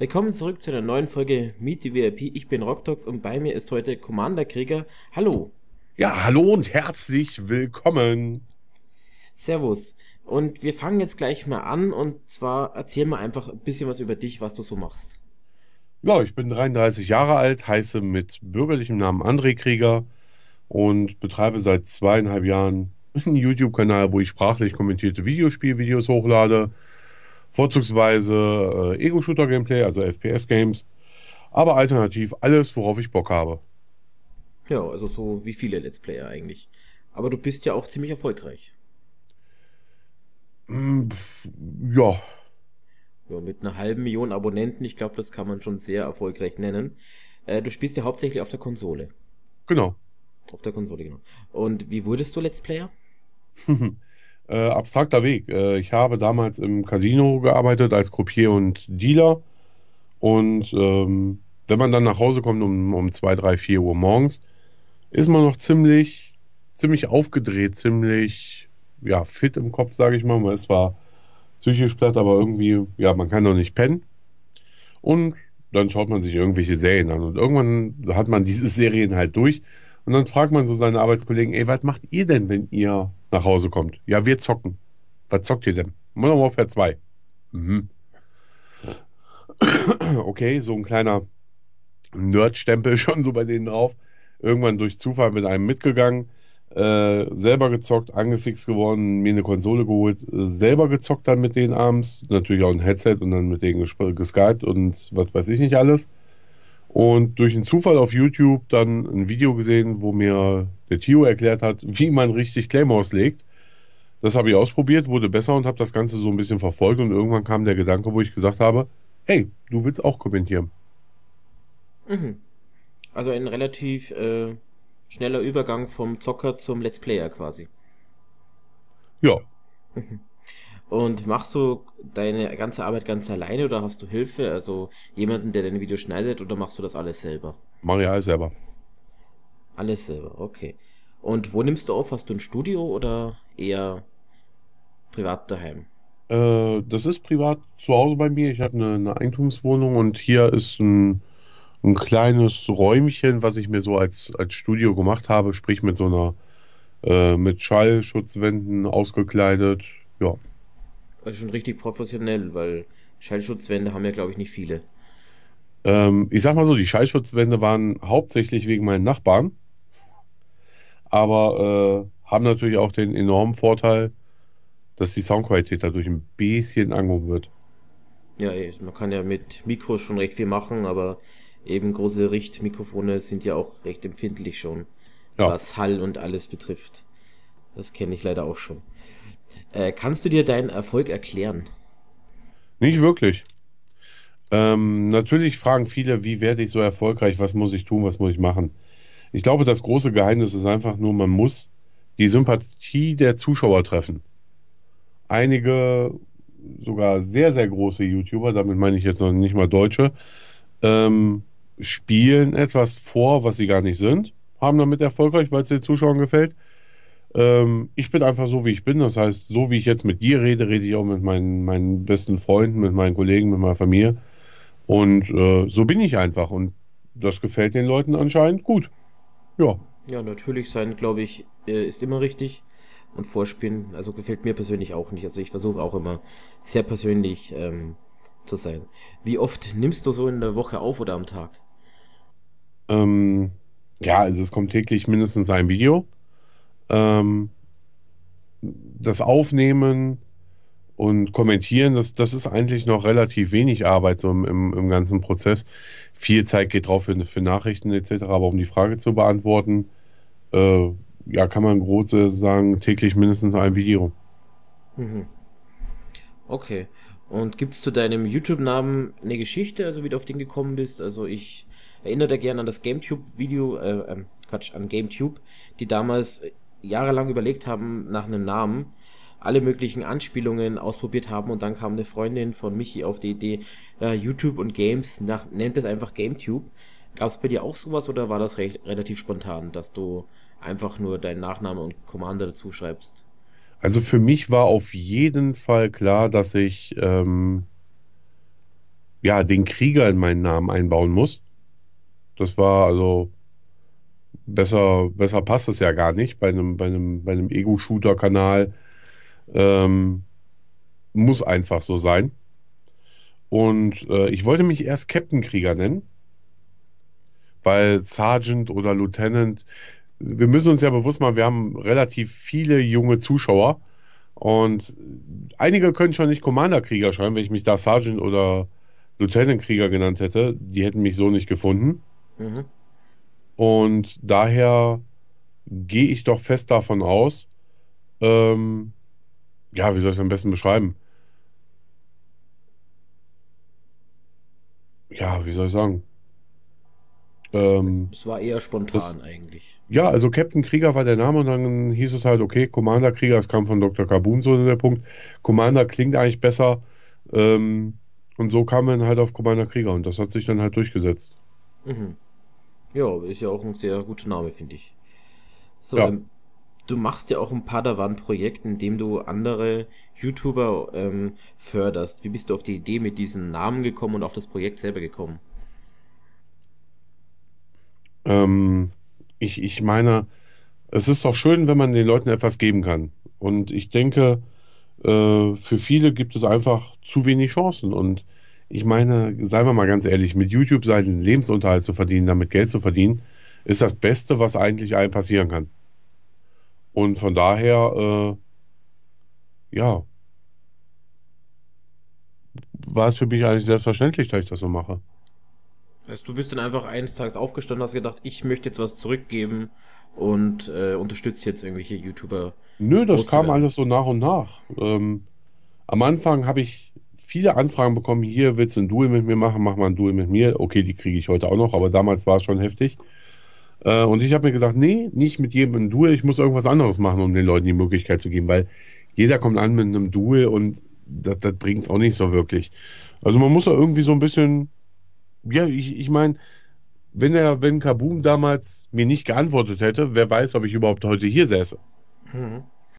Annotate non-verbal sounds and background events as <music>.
Willkommen zurück zu einer neuen Folge Meet the VIP. Ich bin Rocktox und bei mir ist heute Commander Krieger. Hallo. Ja, hallo und herzlich willkommen. Servus. Und wir fangen jetzt gleich mal an und zwar erzähl mal einfach ein bisschen was über dich, was du so machst. Ja, ich bin 33 Jahre alt, heiße mit bürgerlichem Namen André Krieger und betreibe seit zweieinhalb Jahren einen YouTube-Kanal, wo ich sprachlich kommentierte Videospielvideos hochlade Vorzugsweise äh, Ego-Shooter-Gameplay, also FPS-Games, aber alternativ alles, worauf ich Bock habe. Ja, also so wie viele Let's Player eigentlich. Aber du bist ja auch ziemlich erfolgreich. Mm, ja. ja. Mit einer halben Million Abonnenten, ich glaube, das kann man schon sehr erfolgreich nennen. Äh, du spielst ja hauptsächlich auf der Konsole. Genau. Auf der Konsole, genau. Und wie wurdest du Let's Player? <laughs> Äh, abstrakter Weg. Äh, ich habe damals im Casino gearbeitet als Croupier und Dealer. Und ähm, wenn man dann nach Hause kommt um, um 2, 3, 4 Uhr morgens, ist man noch ziemlich, ziemlich aufgedreht, ziemlich ja, fit im Kopf, sage ich mal. Man ist zwar psychisch platt, aber irgendwie, ja, man kann doch nicht pennen. Und dann schaut man sich irgendwelche Serien an. Und irgendwann hat man diese <laughs> Serien halt durch und dann fragt man so seine Arbeitskollegen, ey, was macht ihr denn, wenn ihr nach Hause kommt? Ja, wir zocken. Was zockt ihr denn? Modern Warfare 2. Mhm. <clears throat> okay, so ein kleiner Nerd-Stempel <laughs> schon so bei denen drauf. Irgendwann durch Zufall mit einem mitgegangen, äh, selber gezockt, angefixt geworden, mir eine Konsole geholt, äh, selber gezockt dann mit denen abends, natürlich auch ein Headset und dann mit denen geskypt und was weiß ich nicht alles und durch einen Zufall auf YouTube dann ein Video gesehen, wo mir der Tio erklärt hat, wie man richtig Claymores legt. Das habe ich ausprobiert, wurde besser und habe das Ganze so ein bisschen verfolgt und irgendwann kam der Gedanke, wo ich gesagt habe, hey, du willst auch kommentieren. Mhm. Also ein relativ äh, schneller Übergang vom Zocker zum Let's Player quasi. Ja. Mhm. Und machst du deine ganze Arbeit ganz alleine oder hast du Hilfe? Also jemanden, der deine Videos schneidet oder machst du das alles selber? Mach ich alles selber. Alles selber, okay. Und wo nimmst du auf? Hast du ein Studio oder eher privat daheim? Äh, das ist privat zu Hause bei mir. Ich habe eine, eine, Eigentumswohnung und hier ist ein, ein, kleines Räumchen, was ich mir so als, als Studio gemacht habe, sprich mit so einer äh, mit Schallschutzwänden ausgekleidet. Ja schon richtig professionell, weil Schallschutzwände haben ja, glaube ich, nicht viele. Ähm, ich sag mal so, die Schallschutzwände waren hauptsächlich wegen meinen Nachbarn, aber äh, haben natürlich auch den enormen Vorteil, dass die Soundqualität dadurch ein bisschen angehoben wird. Ja, man kann ja mit Mikros schon recht viel machen, aber eben große Richtmikrofone sind ja auch recht empfindlich schon, ja. was Hall und alles betrifft. Das kenne ich leider auch schon. Äh, kannst du dir deinen Erfolg erklären? Nicht wirklich. Ähm, natürlich fragen viele, wie werde ich so erfolgreich, was muss ich tun, was muss ich machen. Ich glaube, das große Geheimnis ist einfach nur, man muss die Sympathie der Zuschauer treffen. Einige, sogar sehr, sehr große YouTuber, damit meine ich jetzt noch nicht mal Deutsche, ähm, spielen etwas vor, was sie gar nicht sind, haben damit erfolgreich, weil es den Zuschauern gefällt ähm, ich bin einfach so, wie ich bin. Das heißt, so wie ich jetzt mit dir rede, rede ich auch mit meinen, meinen besten Freunden, mit meinen Kollegen, mit meiner Familie. Und äh, so bin ich einfach. Und das gefällt den Leuten anscheinend gut. Ja. Ja, natürlich sein, glaube ich, äh, ist immer richtig. Und Vorspielen, also gefällt mir persönlich auch nicht. Also ich versuche auch immer sehr persönlich ähm, zu sein. Wie oft nimmst du so in der Woche auf oder am Tag? Ähm, ja, also es kommt täglich mindestens ein Video ähm, das Aufnehmen und Kommentieren, das, das ist eigentlich noch relativ wenig Arbeit so im, im, im ganzen Prozess. Viel Zeit geht drauf für, für Nachrichten etc., aber um die Frage zu beantworten, äh, ja, kann man groß sagen, täglich mindestens ein Video. Mhm. Okay. Und gibt es zu deinem YouTube-Namen eine Geschichte, also wie du auf den gekommen bist? Also ich erinnere da gerne an das GameTube-Video, äh, ähm, Quatsch, an GameTube, die damals jahrelang überlegt haben nach einem Namen, alle möglichen Anspielungen ausprobiert haben und dann kam eine Freundin von Michi auf die Idee, äh, YouTube und Games, nach, nennt es einfach GameTube. Gab es bei dir auch sowas oder war das recht, relativ spontan, dass du einfach nur deinen Nachname und Commander dazu schreibst? Also für mich war auf jeden Fall klar, dass ich ähm, ja den Krieger in meinen Namen einbauen muss. Das war also besser, besser passt das ja gar nicht bei einem, bei einem, bei einem Ego-Shooter-Kanal. Ähm, muss einfach so sein. Und äh, ich wollte mich erst Captain Krieger nennen, weil Sergeant oder Lieutenant, wir müssen uns ja bewusst machen, wir haben relativ viele junge Zuschauer und einige können schon nicht Commander Krieger schreiben, wenn ich mich da Sergeant oder Lieutenant Krieger genannt hätte, die hätten mich so nicht gefunden. Mhm. Und daher gehe ich doch fest davon aus, ähm, ja, wie soll ich es am besten beschreiben? Ja, wie soll ich sagen? Ähm, es war eher spontan das, eigentlich. Ja, also Captain Krieger war der Name und dann hieß es halt, okay, Commander Krieger, es kam von Dr. Kabun so in der Punkt. Commander klingt eigentlich besser. Ähm, und so kam man halt auf Commander Krieger und das hat sich dann halt durchgesetzt. Mhm. Ja, ist ja auch ein sehr guter Name, finde ich. So, ja. Ähm, du machst ja auch ein Padawan-Projekt, in dem du andere YouTuber ähm, förderst. Wie bist du auf die Idee mit diesem Namen gekommen und auf das Projekt selber gekommen? Ähm, ich, ich meine, es ist doch schön, wenn man den Leuten etwas geben kann. Und ich denke, äh, für viele gibt es einfach zu wenig Chancen. Und ich meine, seien wir mal ganz ehrlich, mit YouTube seinen Lebensunterhalt zu verdienen, damit Geld zu verdienen, ist das Beste, was eigentlich einem passieren kann. Und von daher, äh, ja, war es für mich eigentlich selbstverständlich, dass ich das so mache. Heißt, du bist dann einfach eines Tages aufgestanden hast gedacht, ich möchte jetzt was zurückgeben und äh, unterstütze jetzt irgendwelche YouTuber. Nö, das kam alles so nach und nach. Ähm, am Anfang habe ich viele Anfragen bekommen, hier willst du ein Duel mit mir machen, mach mal ein Duel mit mir. Okay, die kriege ich heute auch noch, aber damals war es schon heftig. Äh, und ich habe mir gesagt, nee, nicht mit jedem ein Duel, ich muss irgendwas anderes machen, um den Leuten die Möglichkeit zu geben, weil jeder kommt an mit einem Duel und das, das bringt auch nicht so wirklich. Also man muss ja irgendwie so ein bisschen, ja, ich, ich meine, wenn er, wenn Kaboom damals mir nicht geantwortet hätte, wer weiß, ob ich überhaupt heute hier säße. Mhm.